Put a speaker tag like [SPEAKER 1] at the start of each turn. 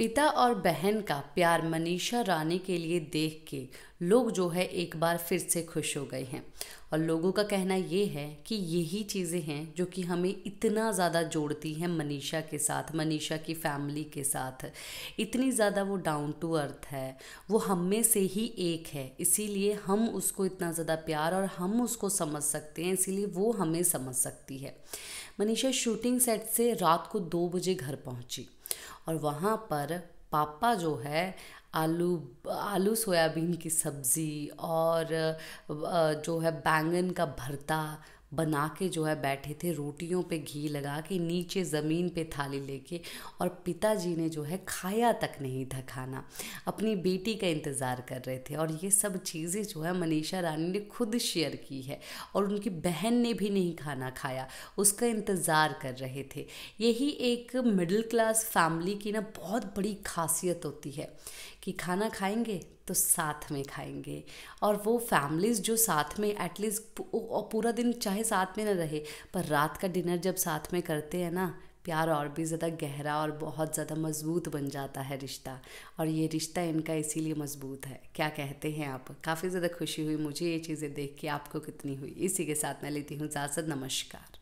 [SPEAKER 1] पिता और बहन का प्यार मनीषा रानी के लिए देख के लोग जो है एक बार फिर से खुश हो गए हैं और लोगों का कहना ये है कि यही चीज़ें हैं जो कि हमें इतना ज़्यादा जोड़ती हैं मनीषा के साथ मनीषा की फैमिली के साथ इतनी ज़्यादा वो डाउन टू अर्थ है वो हम में से ही एक है इसीलिए हम उसको इतना ज़्यादा प्यार और हम उसको समझ सकते हैं इसीलिए वो हमें समझ सकती है मनीषा शूटिंग सेट से रात को दो बजे घर पहुँची और वहाँ पर पापा जो है आलू आलू सोयाबीन की सब्ज़ी और जो है बैंगन का भरता बना के जो है बैठे थे रोटियों पे घी लगा के नीचे ज़मीन पे थाली लेके और पिताजी ने जो है खाया तक नहीं था खाना अपनी बेटी का इंतज़ार कर रहे थे और ये सब चीज़ें जो है मनीषा रानी ने खुद शेयर की है और उनकी बहन ने भी नहीं खाना खाया उसका इंतज़ार कर रहे थे यही एक मिडिल क्लास फैमिली की ना बहुत बड़ी खासियत होती है कि खाना खाएंगे तो साथ में खाएंगे और वो फैमिलीज़ जो साथ में एटलीस्ट पूरा दिन चाहे चाहे साथ में ना रहे पर रात का डिनर जब साथ में करते हैं ना प्यार और भी ज़्यादा गहरा और बहुत ज़्यादा मजबूत बन जाता है रिश्ता और ये रिश्ता इनका इसीलिए मजबूत है क्या कहते हैं आप काफ़ी ज़्यादा खुशी हुई मुझे ये चीज़ें देख के आपको कितनी हुई इसी के साथ मैं लेती हूँ इजाज़त नमस्कार